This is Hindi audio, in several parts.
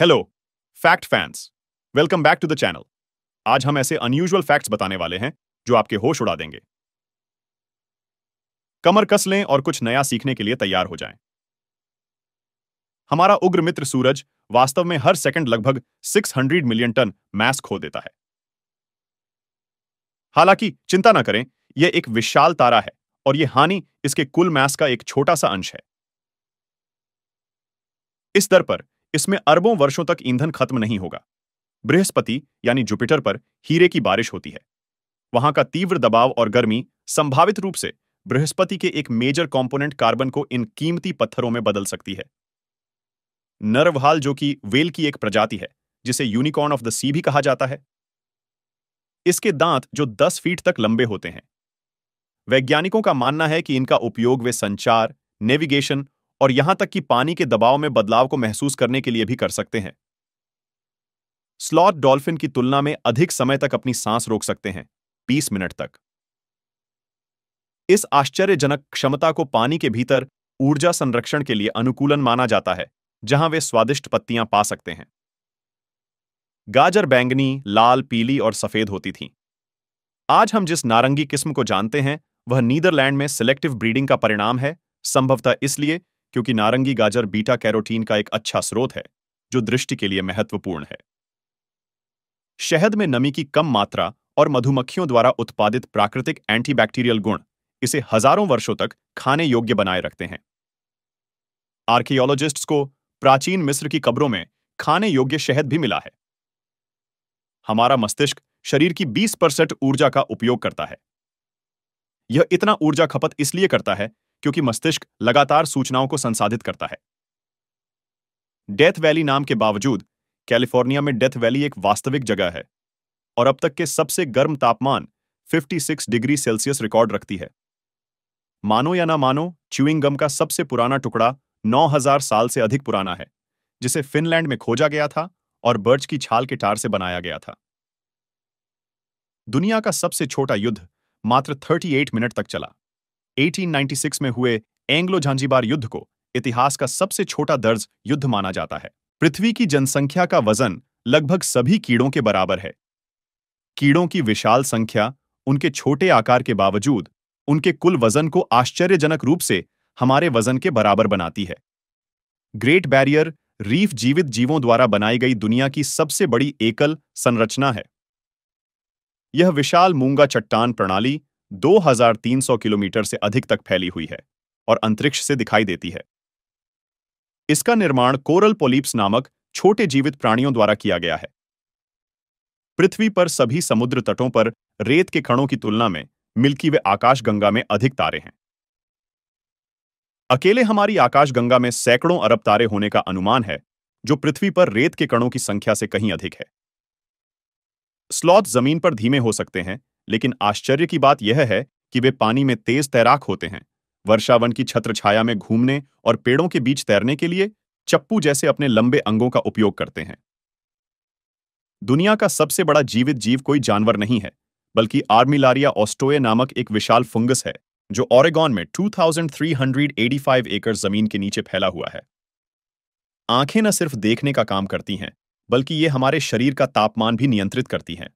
Hello fact fans welcome back to the channel आज हम ऐसे अनयूजुअल फैक्ट्स बताने वाले हैं जो आपके होश उड़ा देंगे कमर कस लें और कुछ नया सीखने के लिए तैयार हो जाएं। हमारा उग्र मित्र सूरज वास्तव में हर सेकंड लगभग 600 मिलियन टन मैस खो देता है हालांकि चिंता ना करें यह एक विशाल तारा है और यह हानि इसके कुल मैस का एक छोटा सा अंश है इस दर पर इसमें अरबों वर्षों तक ईंधन खत्म नहीं होगा बृहस्पति यानी जुपिटर पर हीरे की बारिश होती है वहां का तीव्र दबाव और गर्मी संभावित रूप से बृहस्पति के एक मेजर कंपोनेंट कार्बन को इन कीमती पत्थरों में बदल सकती है नरवहाल जो कि वेल की एक प्रजाति है जिसे यूनिकॉर्न ऑफ द सी भी कहा जाता है इसके दांत जो 10 फीट तक लंबे होते हैं वैज्ञानिकों का मानना है कि इनका उपयोग वे संचार नेविगेशन और यहां तक कि पानी के दबाव में बदलाव को महसूस करने के लिए भी कर सकते हैं स्लॉट डॉल्फिन की तुलना में अधिक समय तक अपनी सांस रोक सकते हैं 20 मिनट तक इस आश्चर्यजनक क्षमता को पानी के भीतर ऊर्जा संरक्षण के लिए अनुकूलन माना जाता है जहां वे स्वादिष्ट पत्तियां पा सकते हैं गाजर बैंगनी लाल पीली और सफेद होती थीं आज हम जिस नारंगी किस्म को जानते हैं वह नीदरलैंड में सिलेक्टिव ब्रीडिंग का परिणाम है संभवतः इसलिए क्योंकि नारंगी गाजर बीटा कैरोटीन का एक अच्छा स्रोत है जो दृष्टि के लिए महत्वपूर्ण है शहद में नमी की कम मात्रा और मधुमक्खियों द्वारा उत्पादित प्राकृतिक एंटीबैक्टीरियल गुण इसे हजारों वर्षों तक खाने योग्य बनाए रखते हैं आर्कियोलॉजिस्ट्स को प्राचीन मिस्र की कब्रों में खाने योग्य शहद भी मिला है हमारा मस्तिष्क शरीर की 20 परसेंट ऊर्जा का उपयोग करता है यह इतना ऊर्जा खपत इसलिए करता है क्योंकि मस्तिष्क लगातार सूचनाओं को संसाधित करता है डेथ वैली नाम के बावजूद कैलिफोर्निया में डेथ वैली एक वास्तविक जगह है और अब तक के सबसे गर्म तापमान 56 डिग्री सेल्सियस रिकॉर्ड रखती है मानो या ना मानो च्यूइंग गम का सबसे पुराना टुकड़ा 9000 साल से अधिक पुराना है जिसे फिनलैंड में खोजा गया था और बर्च की छाल के टार से बनाया गया था दुनिया का सबसे छोटा युद्ध मात्र 38 मिनट तक चला 1896 में हुए एंग्लो झांझीबार युद्ध को इतिहास का सबसे छोटा दर्ज युद्ध माना जाता है पृथ्वी की जनसंख्या का वजन लगभग सभी कीड़ों के बराबर है कीड़ों की विशाल संख्या उनके छोटे आकार के बावजूद उनके कुल वजन को आश्चर्यजनक रूप से हमारे वजन के बराबर बनाती है ग्रेट बैरियर रीफ जीवित जीवों द्वारा बनाई गई दुनिया की सबसे बड़ी एकल संरचना है यह विशाल मूंगा चट्टान प्रणाली 2300 किलोमीटर से अधिक तक फैली हुई है और अंतरिक्ष से दिखाई देती है इसका निर्माण कोरल पोलिप्स नामक छोटे जीवित प्राणियों द्वारा किया गया है पृथ्वी पर सभी समुद्र तटों पर रेत के खड़ों की तुलना में मिल्की वे आकाशगंगा में अधिक तारे हैं अकेले हमारी आकाशगंगा में सैकड़ों अरब तारे होने का अनुमान है जो पृथ्वी पर रेत के कणों की संख्या से कहीं अधिक है स्लॉथ जमीन पर धीमे हो सकते हैं लेकिन आश्चर्य की बात यह है कि वे पानी में तेज तैराक होते हैं वर्षावन की छत्र छाया में घूमने और पेड़ों के बीच तैरने के लिए चप्पू जैसे अपने लंबे अंगों का उपयोग करते हैं दुनिया का सबसे बड़ा जीवित जीव कोई जानवर नहीं है बल्कि आर्मिलारिया ऑस्टोए नामक एक विशाल फंगस है जो ओरेगॉन में 2,385 एकड़ जमीन के नीचे फैला हुआ है आंखें न सिर्फ देखने का काम करती हैं बल्कि ये हमारे शरीर का तापमान भी नियंत्रित करती हैं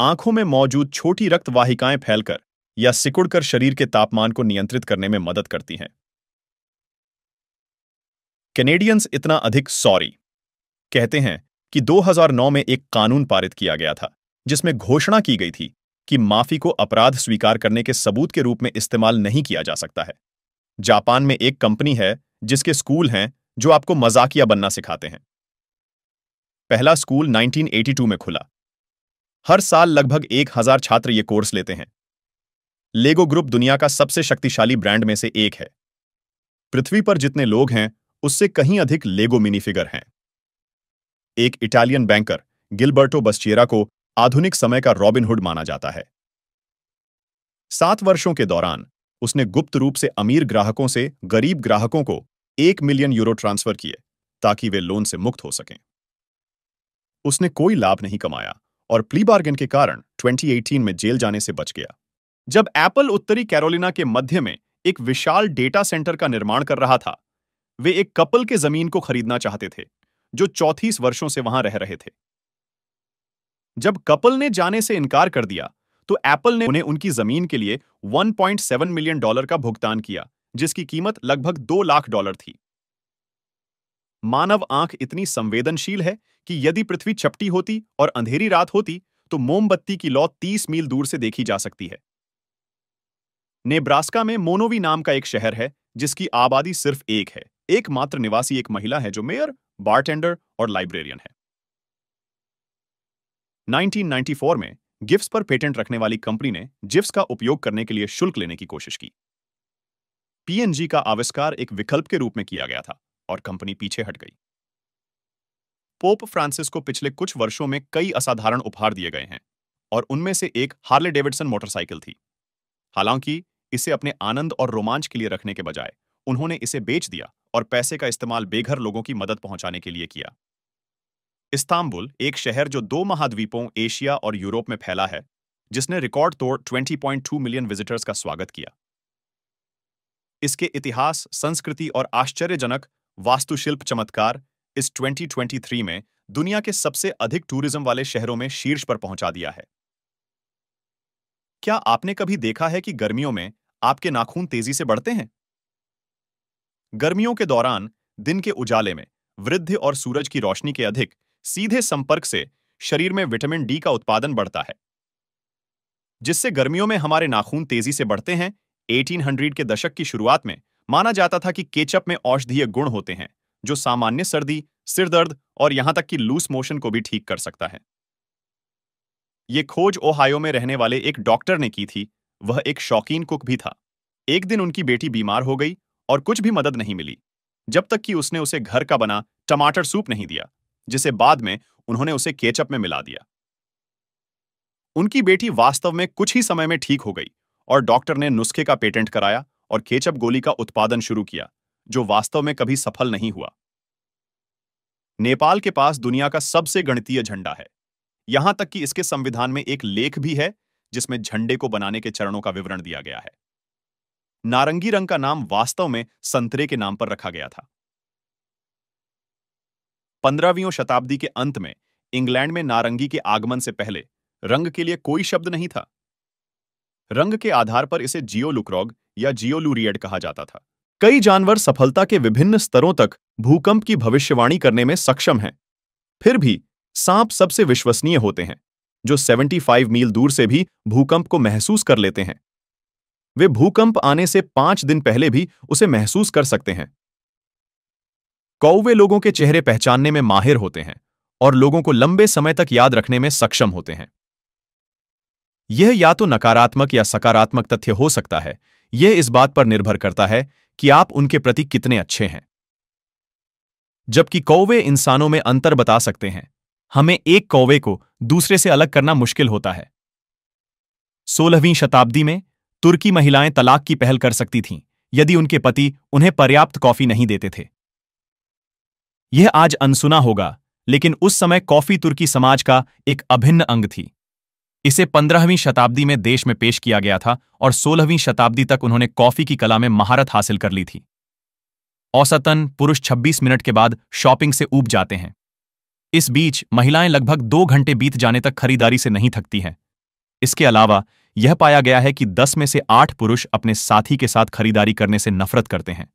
आंखों में मौजूद छोटी रक्त वाहिकाएं फैलकर या सिकुड़कर शरीर के तापमान को नियंत्रित करने में मदद करती हैं कैनेडियंस इतना अधिक सॉरी कहते हैं कि 2009 में एक कानून पारित किया गया था जिसमें घोषणा की गई थी कि माफी को अपराध स्वीकार करने के सबूत के रूप में इस्तेमाल नहीं किया जा सकता है जापान में एक कंपनी है जिसके स्कूल हैं जो आपको मजाकिया बनना सिखाते हैं पहला स्कूल 1982 में खुला हर साल लगभग एक हजार छात्र ये कोर्स लेते हैं लेगो ग्रुप दुनिया का सबसे शक्तिशाली ब्रांड में से एक है पृथ्वी पर जितने लोग हैं उससे कहीं अधिक लेगो मिनी फिगर हैं एक इटालियन बैंकर गिलबर्टो बस्चेरा को आधुनिक समय का रॉबिनहुड माना जाता है सात वर्षों के दौरान उसने गुप्त रूप से अमीर ग्राहकों से गरीब ग्राहकों को एक मिलियन यूरो ट्रांसफर किए ताकि वे लोन से मुक्त हो सकें उसने कोई लाभ नहीं कमाया और प्ली बार्गेन के कारण 2018 में जेल जाने से बच गया जब एप्पल उत्तरी कैरोलिना के मध्य में एक विशाल डेटा सेंटर का निर्माण कर रहा था वे एक कपल के जमीन को खरीदना चाहते थे जो चौतीस वर्षों से वहां रह रहे थे जब कपल ने जाने से इनकार कर दिया तो एप्पल ने उन्हें उनकी जमीन के लिए 1.7 मिलियन डॉलर का भुगतान किया जिसकी कीमत लगभग दो लाख डॉलर थी मानव आंख इतनी संवेदनशील है कि यदि पृथ्वी चपटी होती और अंधेरी रात होती तो मोमबत्ती की लौ तीस मील दूर से देखी जा सकती है नेब्रास्का में मोनोवी नाम का एक शहर है जिसकी आबादी सिर्फ एक है एकमात्र निवासी एक महिला है जो मेयर बारटेंडर और लाइब्रेरियन है 1994 में गिफ्स पर पेटेंट रखने वाली कंपनी ने जिप्स का उपयोग करने के लिए शुल्क लेने की कोशिश की पीएनजी का आविष्कार एक विकल्प के रूप में किया गया था और कंपनी पीछे हट गई पोप फ्रांसिस को पिछले कुछ वर्षों में कई असाधारण उपहार दिए गए हैं और उनमें से एक हार्ले डेविडसन मोटरसाइकिल थी हालांकि इसे अपने आनंद और रोमांच के लिए रखने के बजाय उन्होंने इसे बेच दिया और पैसे का इस्तेमाल बेघर लोगों की मदद पहुंचाने के लिए किया इस्तांबुल एक शहर जो दो महाद्वीपों एशिया और यूरोप में फैला है जिसने रिकॉर्ड तोड़ 20.2 मिलियन विजिटर्स का स्वागत किया इसके इतिहास संस्कृति और आश्चर्यजनक वास्तुशिल्प चमत्कार इस 2023 में दुनिया के सबसे अधिक टूरिज्म वाले शहरों में शीर्ष पर पहुंचा दिया है क्या आपने कभी देखा है कि गर्मियों में आपके नाखून तेजी से बढ़ते हैं गर्मियों के दौरान दिन के उजाले में वृद्धि और सूरज की रोशनी के अधिक सीधे संपर्क से शरीर में विटामिन डी का उत्पादन बढ़ता है जिससे गर्मियों में हमारे नाखून तेजी से बढ़ते हैं 1800 के दशक की शुरुआत में माना जाता था कि केचप में औषधीय गुण होते हैं जो सामान्य सर्दी सिरदर्द और यहां तक कि लूज मोशन को भी ठीक कर सकता है ये खोज ओहायो में रहने वाले एक डॉक्टर ने की थी वह एक शौकीन कुक भी था एक दिन उनकी बेटी बीमार हो गई और कुछ भी मदद नहीं मिली जब तक कि उसने उसे घर का बना टमाटर सूप नहीं दिया जिसे बाद में उन्होंने उसे केचप में मिला दिया उनकी बेटी वास्तव में कुछ ही समय में ठीक हो गई और डॉक्टर ने नुस्खे का पेटेंट कराया और केचप गोली का उत्पादन शुरू किया जो वास्तव में कभी सफल नहीं हुआ नेपाल के पास दुनिया का सबसे गणतीय झंडा है यहां तक कि इसके संविधान में एक लेख भी है जिसमें झंडे को बनाने के चरणों का विवरण दिया गया है नारंगी रंग का नाम वास्तव में संतरे के नाम पर रखा गया था पंद्रहवीं शताब्दी के अंत में इंग्लैंड में नारंगी के आगमन से पहले रंग के लिए कोई शब्द नहीं था रंग के आधार पर इसे जियो लुक्रॉग या जियोलूरियड कहा जाता था कई जानवर सफलता के विभिन्न स्तरों तक भूकंप की भविष्यवाणी करने में सक्षम हैं फिर भी सांप सबसे विश्वसनीय होते हैं जो 75 मील दूर से भी भूकंप को महसूस कर लेते हैं वे भूकंप आने से पांच दिन पहले भी उसे महसूस कर सकते हैं कौवे लोगों के चेहरे पहचानने में माहिर होते हैं और लोगों को लंबे समय तक याद रखने में सक्षम होते हैं यह या तो नकारात्मक या सकारात्मक तथ्य हो सकता है यह इस बात पर निर्भर करता है कि आप उनके प्रति कितने अच्छे हैं जबकि कौवे इंसानों में अंतर बता सकते हैं हमें एक कौवे को दूसरे से अलग करना मुश्किल होता है सोलहवीं शताब्दी में तुर्की महिलाएं तलाक की पहल कर सकती थीं यदि उनके पति उन्हें पर्याप्त कॉफी नहीं देते थे यह आज अनसुना होगा लेकिन उस समय कॉफी तुर्की समाज का एक अभिन्न अंग थी इसे 15वीं शताब्दी में देश में पेश किया गया था और 16वीं शताब्दी तक उन्होंने कॉफी की कला में महारत हासिल कर ली थी औसतन पुरुष 26 मिनट के बाद शॉपिंग से ऊब जाते हैं इस बीच महिलाएं लगभग दो घंटे बीत जाने तक खरीदारी से नहीं थकती हैं इसके अलावा यह पाया गया है कि दस में से आठ पुरुष अपने साथी के साथ खरीदारी करने से नफरत करते हैं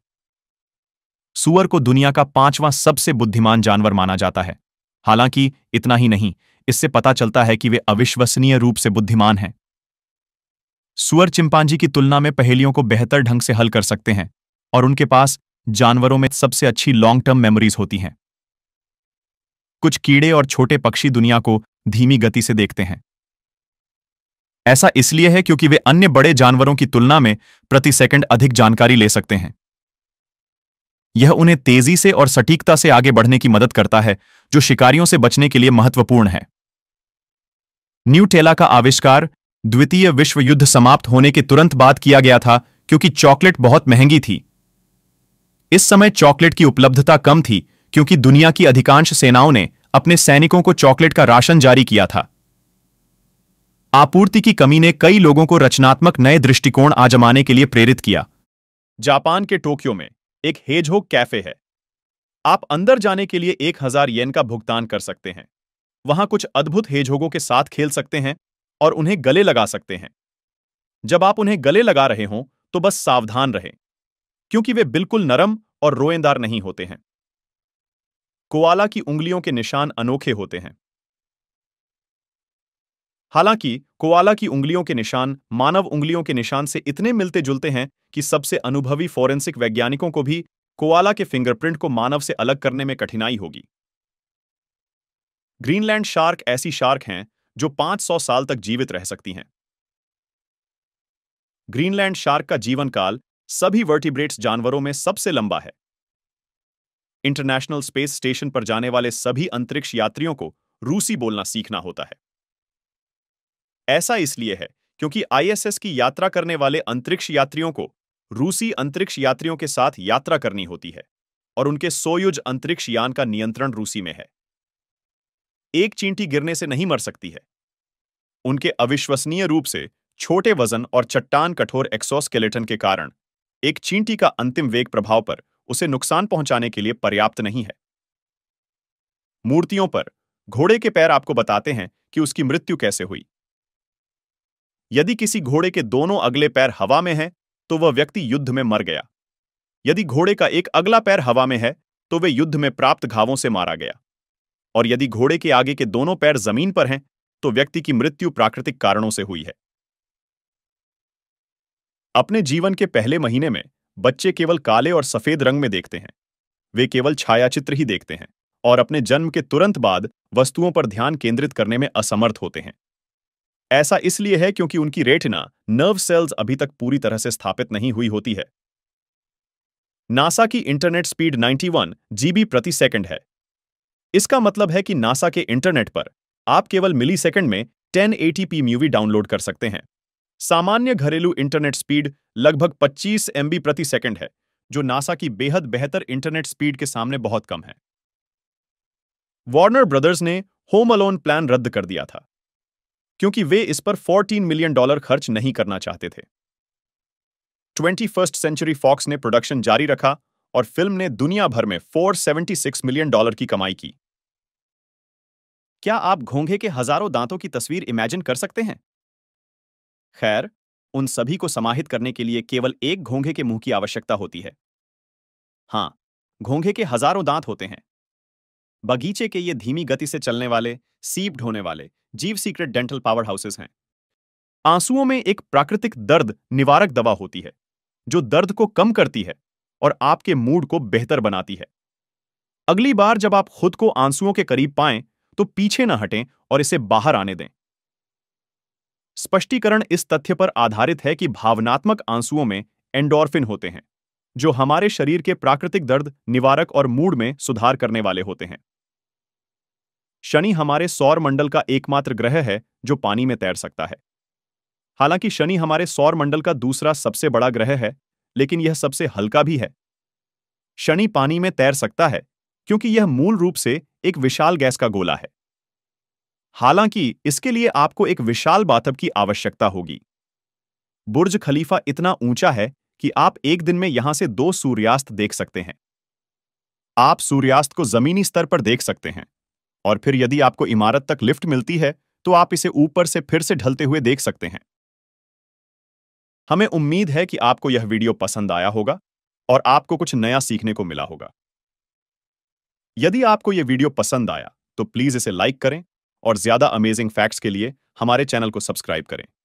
सुअर को दुनिया का पांचवां सबसे बुद्धिमान जानवर माना जाता है हालांकि इतना ही नहीं इससे पता चलता है कि वे अविश्वसनीय रूप से बुद्धिमान हैं सुअर चिंपांजी की तुलना में पहेलियों को बेहतर ढंग से हल कर सकते हैं और उनके पास जानवरों में सबसे अच्छी लॉन्ग टर्म मेमोरीज होती हैं कुछ कीड़े और छोटे पक्षी दुनिया को धीमी गति से देखते हैं ऐसा इसलिए है क्योंकि वे अन्य बड़े जानवरों की तुलना में प्रति सेकंड अधिक जानकारी ले सकते हैं यह उन्हें तेजी से और सटीकता से आगे बढ़ने की मदद करता है जो शिकारियों से बचने के लिए महत्वपूर्ण है न्यूटेला का आविष्कार द्वितीय विश्व युद्ध समाप्त होने के तुरंत बाद किया गया था क्योंकि चॉकलेट बहुत महंगी थी इस समय चॉकलेट की उपलब्धता कम थी क्योंकि दुनिया की अधिकांश सेनाओं ने अपने सैनिकों को चॉकलेट का राशन जारी किया था आपूर्ति की कमी ने कई लोगों को रचनात्मक नए दृष्टिकोण आजमाने के लिए प्रेरित किया जापान के टोक्यो में एक हेजहोक कैफे है आप अंदर जाने के लिए एक हजार येन का भुगतान कर सकते हैं वहां कुछ अद्भुत हेजोगों के साथ खेल सकते हैं और उन्हें गले लगा सकते हैं जब आप उन्हें गले लगा रहे हों तो बस सावधान रहे क्योंकि वे बिल्कुल नरम और रोएंदार नहीं होते हैं कोआला की उंगलियों के निशान अनोखे होते हैं हालांकि कोआला की उंगलियों के निशान मानव उंगलियों के निशान से इतने मिलते जुलते हैं कि सबसे अनुभवी फोरेंसिक वैज्ञानिकों को भी कोआला के फिंगरप्रिंट को मानव से अलग करने में कठिनाई होगी ग्रीनलैंड शार्क ऐसी शार्क हैं जो 500 साल तक जीवित रह सकती हैं ग्रीनलैंड शार्क का जीवन काल सभी वर्टिब्रेट्स जानवरों में सबसे लंबा है इंटरनेशनल स्पेस स्टेशन पर जाने वाले सभी अंतरिक्ष यात्रियों को रूसी बोलना सीखना होता है ऐसा इसलिए है क्योंकि आईएसएस की यात्रा करने वाले अंतरिक्ष यात्रियों को रूसी अंतरिक्ष यात्रियों के साथ यात्रा करनी होती है और उनके सोयुज अंतरिक्ष यान का नियंत्रण रूसी में है एक चींटी गिरने से नहीं मर सकती है उनके अविश्वसनीय रूप से छोटे वजन और चट्टान कठोर एक्सोस्केलेटन के कारण एक चींटी का अंतिम वेग प्रभाव पर उसे नुकसान पहुंचाने के लिए पर्याप्त नहीं है मूर्तियों पर घोड़े के पैर आपको बताते हैं कि उसकी मृत्यु कैसे हुई यदि किसी घोड़े के दोनों अगले पैर हवा में हैं तो वह व्यक्ति युद्ध में मर गया यदि घोड़े का एक अगला पैर हवा में है तो वे युद्ध में प्राप्त घावों से मारा गया और यदि घोड़े के आगे के दोनों पैर जमीन पर हैं तो व्यक्ति की मृत्यु प्राकृतिक कारणों से हुई है अपने जीवन के पहले महीने में बच्चे केवल काले और सफेद रंग में देखते हैं वे केवल छायाचित्र ही देखते हैं और अपने जन्म के तुरंत बाद वस्तुओं पर ध्यान केंद्रित करने में असमर्थ होते हैं ऐसा इसलिए है क्योंकि उनकी रेटिना नर्व सेल्स अभी तक पूरी तरह से स्थापित नहीं हुई होती है नासा की इंटरनेट स्पीड 91 जीबी प्रति सेकंड है इसका मतलब है कि नासा के इंटरनेट पर आप केवल मिली सेकंड में 1080p मूवी डाउनलोड कर सकते हैं सामान्य घरेलू इंटरनेट स्पीड लगभग 25 एम प्रति सेकेंड है जो नासा की बेहद बेहतर इंटरनेट स्पीड के सामने बहुत कम है वार्नर ब्रदर्स ने होम अलोन प्लान रद्द कर दिया था क्योंकि वे इस पर 14 मिलियन डॉलर खर्च नहीं करना चाहते थे ट्वेंटी फर्स्ट सेंचुरी फॉक्स ने प्रोडक्शन जारी रखा और फिल्म ने दुनिया भर में 476 मिलियन डॉलर की कमाई की क्या आप घोंघे के हजारों दांतों की तस्वीर इमेजिन कर सकते हैं खैर उन सभी को समाहित करने के लिए केवल एक घोंघे के मुंह की आवश्यकता होती है हां घोंघे के हजारों दांत होते हैं बगीचे के ये धीमी गति से चलने वाले सीप ढोने वाले जीव सीक्रेट डेंटल पावर हाउसेस हैं आंसुओं में एक प्राकृतिक दर्द निवारक दवा होती है जो दर्द को कम करती है और आपके मूड को बेहतर बनाती है अगली बार जब आप खुद को आंसुओं के करीब पाएं तो पीछे न हटें और इसे बाहर आने दें स्पष्टीकरण इस तथ्य पर आधारित है कि भावनात्मक आंसुओं में एंडोर्फिन होते हैं जो हमारे शरीर के प्राकृतिक दर्द निवारक और मूड में सुधार करने वाले होते हैं शनि हमारे सौर मंडल का एकमात्र ग्रह है जो पानी में तैर सकता है हालांकि शनि हमारे सौर मंडल का दूसरा सबसे बड़ा ग्रह है लेकिन यह सबसे हल्का भी है शनि पानी में तैर सकता है क्योंकि यह मूल रूप से एक विशाल गैस का गोला है हालांकि इसके लिए आपको एक विशाल बाथब की आवश्यकता होगी बुर्ज खलीफा इतना ऊंचा है कि आप एक दिन में यहां से दो सूर्यास्त देख सकते हैं आप सूर्यास्त को जमीनी स्तर पर देख सकते हैं और फिर यदि आपको इमारत तक लिफ्ट मिलती है तो आप इसे ऊपर से फिर से ढलते हुए देख सकते हैं हमें उम्मीद है कि आपको यह वीडियो पसंद आया होगा और आपको कुछ नया सीखने को मिला होगा यदि आपको ये वीडियो पसंद आया तो प्लीज़ इसे लाइक करें और ज़्यादा अमेजिंग फैक्ट्स के लिए हमारे चैनल को सब्सक्राइब करें